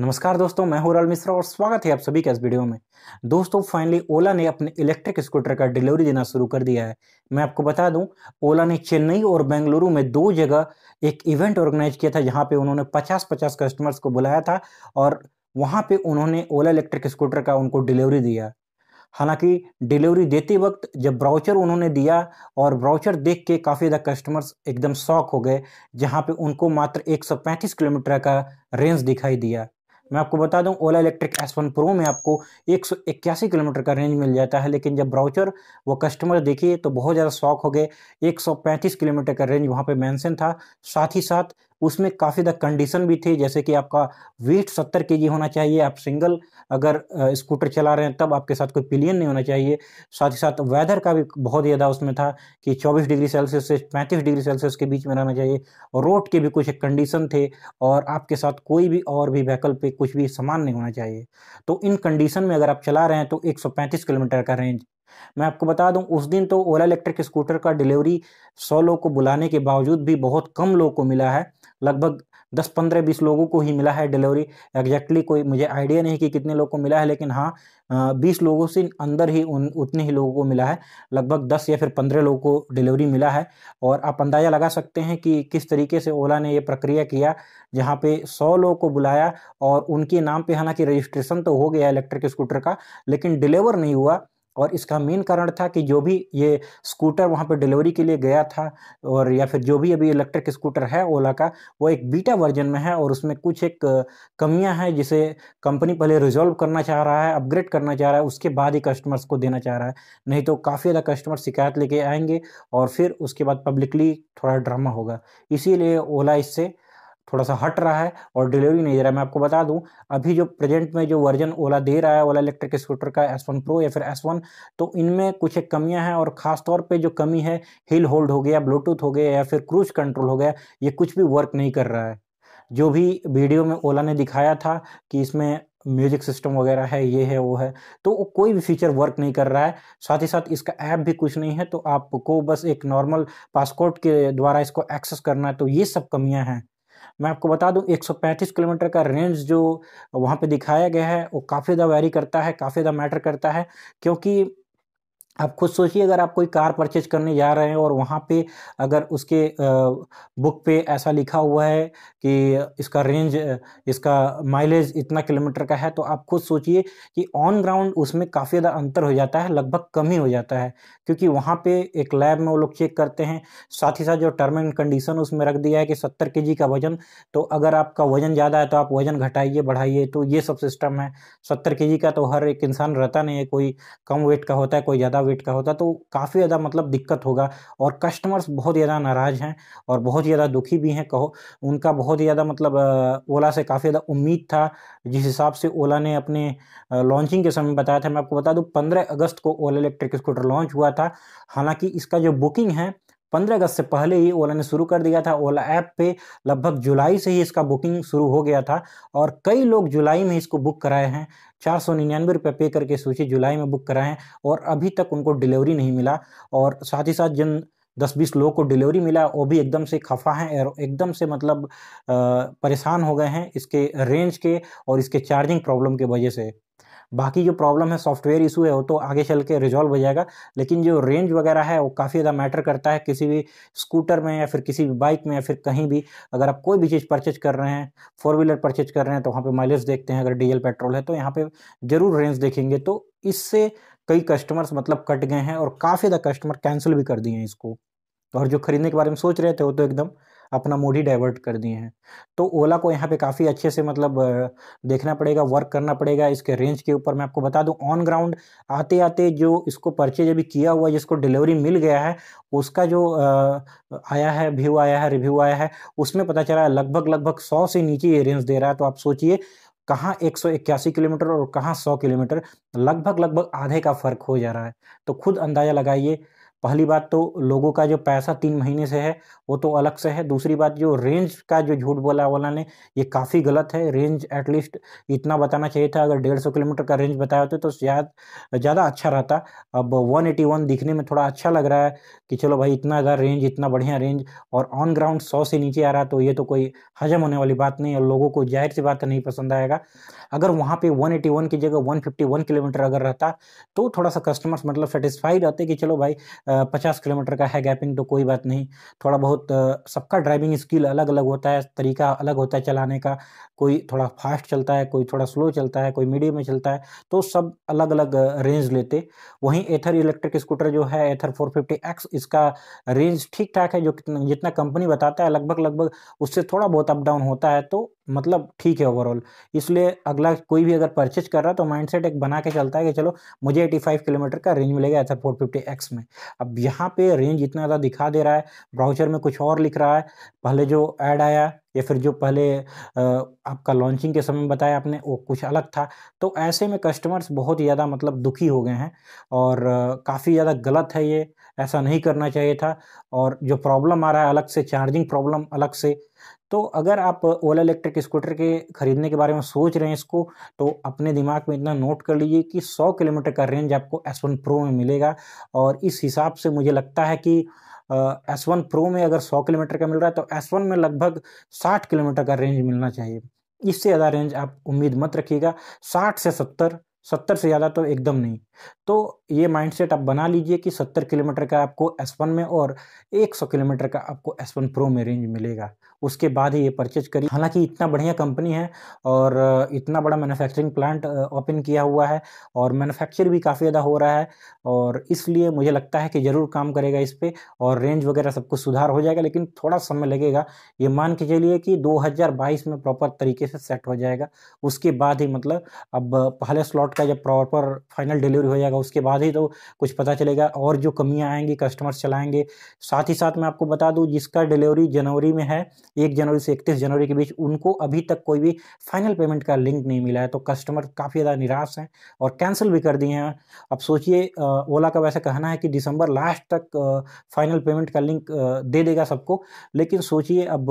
नमस्कार दोस्तों मैं हूं मिश्रा और स्वागत है आप सभी का इस वीडियो में दोस्तों फाइनली ओला ने अपने इलेक्ट्रिक स्कूटर का डिलीवरी देना शुरू कर दिया है मैं आपको बता दूं ओला ने चेन्नई और बेंगलुरु में दो जगह एक इवेंट ऑर्गेनाइज किया था जहां पे उन्होंने 50-50 कस्टमर्स को बुलाया था और वहाँ पर उन्होंने ओला इलेक्ट्रिक स्कूटर का उनको डिलीवरी दिया हालांकि डिलीवरी देते वक्त जब ब्राउचर उन्होंने दिया और ब्राउचर देख के काफ़ी ज़्यादा कस्टमर्स एकदम शॉक हो गए जहां पे उनको मात्र 135 किलोमीटर का रेंज दिखाई दिया मैं आपको बता दूं Ola electric S one pro में आपको एक सौ इक्यासी किलोमीटर का रेंज मिल जाता है लेकिन जब ब्राउचर वो कस्टमर देखिए तो बहुत ज़्यादा शौक हो गए एक सौ पैंतीस किलोमीटर का रेंज वहाँ पर मेंशन था साथ ही साथ उसमें काफ़ी ज़्यादा कंडीशन भी थे जैसे कि आपका वेट सत्तर के होना चाहिए आप सिंगल अगर स्कूटर चला रहे हैं तब आपके साथ कोई पिलियन नहीं होना चाहिए साथ ही साथ वेदर का भी बहुत ज़्यादा उसमें था कि चौबीस डिग्री सेल्सियस से पैंतीस डिग्री सेल्सियस के बीच में रहना चाहिए और रोड के भी कुछ कंडीशन थे और आपके साथ कोई भी और भी व्हीकल कुछ भी सामान नहीं होना चाहिए तो इन कंडीशन में अगर आप चला रहे हैं तो एक किलोमीटर का रेंज मैं आपको बता दूं उस दिन तो ओला इलेक्ट्रिक स्कूटर का डिलीवरी सौ लोग को बुलाने के बावजूद भी बहुत कम लोग को मिला है लगभग 10-15 बीस लोगों को ही मिला है डिलीवरी एग्जैक्टली कोई मुझे आइडिया नहीं कि कितने लोग को मिला है लेकिन हाँ बीस लोगों से अंदर ही उन उतने ही लोगों को मिला है लगभग दस या फिर पंद्रह लोगों को डिलीवरी मिला है और आप अंदाज़ा लगा सकते हैं कि किस तरीके से ओला ने ये प्रक्रिया किया जहाँ पे सौ लोगों को बुलाया और उनके नाम पर हालांकि रजिस्ट्रेशन तो हो गया इलेक्ट्रिक स्कूटर का लेकिन डिलीवर नहीं हुआ और इसका मेन कारण था कि जो भी ये स्कूटर वहाँ पर डिलीवरी के लिए गया था और या फिर जो भी अभी इलेक्ट्रिक स्कूटर है ओला का वो एक बीटा वर्जन में है और उसमें कुछ एक कमियाँ हैं जिसे कंपनी पहले रिजॉल्व करना चाह रहा है अपग्रेड करना चाह रहा है उसके बाद ही कस्टमर्स को देना चाह रहा है नहीं तो काफ़ी ज़्यादा कस्टमर शिकायत लेके आएंगे और फिर उसके बाद पब्लिकली थोड़ा ड्रामा होगा इसीलिए ओला इससे थोड़ा सा हट रहा है और डिलीवरी नहीं दे रहा है मैं आपको बता दूं अभी जो प्रेजेंट में जो वर्जन ओला दे रहा है ओला इलेक्ट्रिक स्कूटर का एस वन प्रो या फिर एस वन तो इनमें कुछ एक कमियां हैं और ख़ास तौर पे जो कमी है हिल होल्ड हो गया ब्लूटूथ हो गया या फिर क्रूज कंट्रोल हो गया ये कुछ भी वर्क नहीं कर रहा है जो भी वीडियो में ओला ने दिखाया था कि इसमें म्यूजिक सिस्टम वगैरह है ये है वो है तो कोई भी फीचर वर्क नहीं कर रहा है साथ ही साथ इसका ऐप भी कुछ नहीं है तो आपको बस एक नॉर्मल पासपोर्ट के द्वारा इसको एक्सेस करना है तो ये सब कमियां हैं मैं आपको बता दूं 135 किलोमीटर का रेंज जो वहां पे दिखाया गया है वो काफ़ी ज़्यादा वैरी करता है काफ़ी ज़्यादा मैटर करता है क्योंकि आप खुद सोचिए अगर आप कोई कार परचेज करने जा रहे हैं और वहाँ पे अगर उसके बुक पे ऐसा लिखा हुआ है कि इसका रेंज इसका माइलेज इतना किलोमीटर का है तो आप खुद सोचिए कि ऑन ग्राउंड उसमें काफ़ी ज़्यादा अंतर हो जाता है लगभग कम ही हो जाता है क्योंकि वहाँ पे एक लैब में वो लोग चेक करते हैं साथ ही साथ जो टर्म एंड कंडीशन उसमें रख दिया है कि सत्तर के का वजन तो अगर आपका वजन ज़्यादा है तो आप वजन घटाइए बढ़ाइए तो ये सब सिस्टम है सत्तर के का तो हर एक इंसान रहता नहीं है कोई कम वेट का होता है कोई ज़्यादा वेट का होता तो काफ़ी ज़्यादा मतलब दिक्कत होगा और कस्टमर्स बहुत ज़्यादा नाराज़ हैं और बहुत ज़्यादा दुखी भी हैं कहो उनका बहुत ज़्यादा मतलब ओला से काफ़ी ज़्यादा उम्मीद था जिस हिसाब से ओला ने अपने लॉन्चिंग के समय बताया था मैं आपको बता दूँ पंद्रह अगस्त को ओला इलेक्ट्रिक स्कूटर लॉन्च हुआ था हालाँकि इसका जो बुकिंग है पंद्रह अगस्त से पहले ही ओला ने शुरू कर दिया था ओला ऐप पे लगभग जुलाई से ही इसका बुकिंग शुरू हो गया था और कई लोग जुलाई में इसको बुक कराए हैं चार सौ निन्यानवे रुपये पे करके सूची जुलाई में बुक कराए हैं और अभी तक उनको डिलीवरी नहीं मिला और साथ ही साथ जिन दस बीस लोगों को डिलीवरी मिला वो भी एकदम से खफा हैं और एकदम से मतलब परेशान हो गए हैं इसके रेंज के और इसके चार्जिंग प्रॉब्लम के वजह से बाकी जो प्रॉब्लम है सॉफ्टवेयर इशू है वो तो आगे चल के रिजॉल्व हो जाएगा लेकिन जो रेंज वगैरह है वो काफ़ी ज़्यादा मैटर करता है किसी भी स्कूटर में या फिर किसी भी बाइक में या फिर कहीं भी अगर आप कोई भी चीज़ परचेज कर रहे हैं फोर व्हीलर परचेज कर रहे हैं तो वहाँ पर माइलेज देखते हैं अगर डीजल पेट्रोल है तो यहाँ पर ज़रूर रेंज देखेंगे तो इससे कई कस्टमर्स मतलब कट गए हैं और काफ़ी ज़्यादा कस्टमर कैंसिल भी कर दिए हैं इसको और जो खरीदने के बारे में सोच रहे थे वो तो एकदम अपना मूड ही डाइवर्ट कर दिए हैं तो ओला को यहाँ पे काफ़ी अच्छे से मतलब देखना पड़ेगा वर्क करना पड़ेगा इसके रेंज के ऊपर मैं आपको बता दूं ऑन ग्राउंड आते आते जो इसको परचेज अभी किया हुआ जिसको डिलीवरी मिल गया है उसका जो आया है व्यू आया है रिव्यू आया है उसमें पता चला है लगभग लगभग सौ से नीचे ये रेंज दे रहा है तो आप सोचिए कहाँ एक किलोमीटर और कहाँ सौ किलोमीटर लगभग लगभग आधे का फ़र्क हो जा रहा है तो खुद अंदाज़ा लगाइए पहली बात तो लोगों का जो पैसा तीन महीने से है वो तो अलग से है दूसरी बात जो रेंज का जो झूठ बोला वाला ने ये काफ़ी गलत है रेंज एटलीस्ट इतना बताना चाहिए था अगर डेढ़ सौ किलोमीटर का रेंज बताया होता तो शायद ज़्यादा अच्छा रहता अब वन एटी वन दिखने में थोड़ा अच्छा लग रहा है कि चलो भाई इतना ज़्यादा रेंज इतना बढ़िया रेंज और ऑन ग्राउंड सौ से नीचे आ रहा तो ये तो कोई हजम होने वाली बात नहीं और लोगों को जाहिर सी बात नहीं पसंद आएगा अगर वहाँ पर वन की जगह वन किलोमीटर अगर रहता तो थोड़ा सा कस्टमर्स मतलब सेटिस्फाइड रहते कि चलो भाई पचास किलोमीटर का है गैपिंग तो कोई बात नहीं थोड़ा बहुत सबका ड्राइविंग स्किल अलग अलग होता है तरीका अलग होता है चलाने का कोई थोड़ा फास्ट चलता है कोई थोड़ा स्लो चलता है कोई मीडियम में चलता है तो सब अलग अलग रेंज लेते वहीं एथर इलेक्ट्रिक स्कूटर जो है एथर फोर फिफ्टी एक्स इसका रेंज ठीक ठाक है जो जितना कंपनी बताता है लगभग लगभग उससे थोड़ा बहुत अप डाउन होता है तो मतलब ठीक है ओवरऑल इसलिए अगला कोई भी अगर परचेज कर रहा है तो माइंडसेट एक बना के चलता है कि चलो मुझे 85 किलोमीटर का रेंज मिलेगा ऐसा एक्स में अब यहाँ पे रेंज इतना ज़्यादा दिखा दे रहा है ब्राउचर में कुछ और लिख रहा है पहले जो ऐड आया या फिर जो पहले आपका लॉन्चिंग के समय बताया आपने वो कुछ अलग था तो ऐसे में कस्टमर्स बहुत ज़्यादा मतलब दुखी हो गए हैं और काफ़ी ज़्यादा गलत है ये ऐसा नहीं करना चाहिए था और जो प्रॉब्लम आ रहा है अलग से चार्जिंग प्रॉब्लम अलग से तो अगर आप ओला इलेक्ट्रिक स्कूटर के ख़रीदने के बारे में सोच रहे हैं इसको तो अपने दिमाग में इतना नोट कर लीजिए कि 100 किलोमीटर का रेंज आपको एस वन प्रो में मिलेगा और इस हिसाब से मुझे लगता है कि एस वन प्रो में अगर 100 किलोमीटर का मिल रहा है तो एस वन में लगभग 60 किलोमीटर का रेंज मिलना चाहिए इससे ज़्यादा रेंज आप उम्मीद मत रखिएगा 60 से 70 70 से ज़्यादा तो एकदम नहीं तो ये माइंडसेट आप बना लीजिए कि 70 किलोमीटर का आपको S1 में और 100 किलोमीटर का आपको S1 प्रो में रेंज मिलेगा उसके बाद ही ये परचेज करिए हालांकि इतना बढ़िया कंपनी है और इतना बड़ा मैन्युफैक्चरिंग प्लांट ओपन किया हुआ है और मैन्युफैक्चर भी काफ़ी ज़्यादा हो रहा है और इसलिए मुझे लगता है कि ज़रूर काम करेगा इस पर और रेंज वगैरह सब कुछ सुधार हो जाएगा लेकिन थोड़ा समय लगेगा ये मान के चलिए कि दो में प्रॉपर तरीके से सेट हो जाएगा उसके बाद ही मतलब अब पहले स्लॉट का जब प्रॉपर फाइनल डिलीवरी डिलीवरी हो जाएगा उसके बाद ही तो कुछ पता चलेगा और जो कमियाँ आएंगी कस्टमर्स चलाएंगे साथ ही साथ मैं आपको बता दूँ जिसका डिलीवरी जनवरी में है एक जनवरी से इकतीस जनवरी के बीच उनको अभी तक कोई भी फाइनल पेमेंट का लिंक नहीं मिला है तो कस्टमर काफ़ी ज़्यादा निराश हैं और कैंसिल भी कर दिए हैं अब सोचिए ओला का वैसा कहना है कि दिसंबर लास्ट तक फाइनल पेमेंट का लिंक दे देगा सबको लेकिन सोचिए अब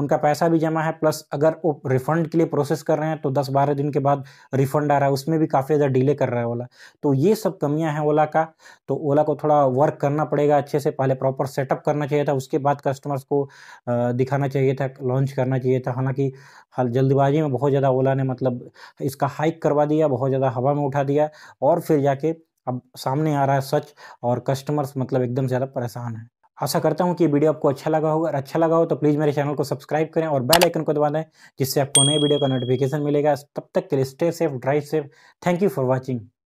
उनका पैसा भी जमा है प्लस अगर वो रिफंड के लिए प्रोसेस कर रहे हैं तो दस बारह दिन के बाद रिफंड आ रहा है उसमें भी काफ़ी ज़्यादा डिले कर रहा है ओला तो ये सब कमियां हैं ओला का तो ओला को थोड़ा वर्क करना पड़ेगा अच्छे से पहले प्रॉपर सेटअप करना चाहिए था उसके बाद कस्टमर्स को दिखाना चाहिए था लॉन्च करना चाहिए था हालांकि हाल जल्दबाजी में बहुत ज़्यादा ओला ने मतलब इसका हाइक करवा दिया बहुत ज़्यादा हवा में उठा दिया और फिर जाके अब सामने आ रहा है सच और कस्टमर्स मतलब एकदम ज़्यादा परेशान है आशा करता हूँ कि वीडियो आपको अच्छा लगा होगा और अच्छा लगा हो तो प्लीज़ मेरे चैनल को सब्सक्राइब करें और बेल आइकन को दबा दें जिससे आपको नए वीडियो का नोटिफिकेशन मिलेगा तब तक के लिए stay safe drive safe thank you for watching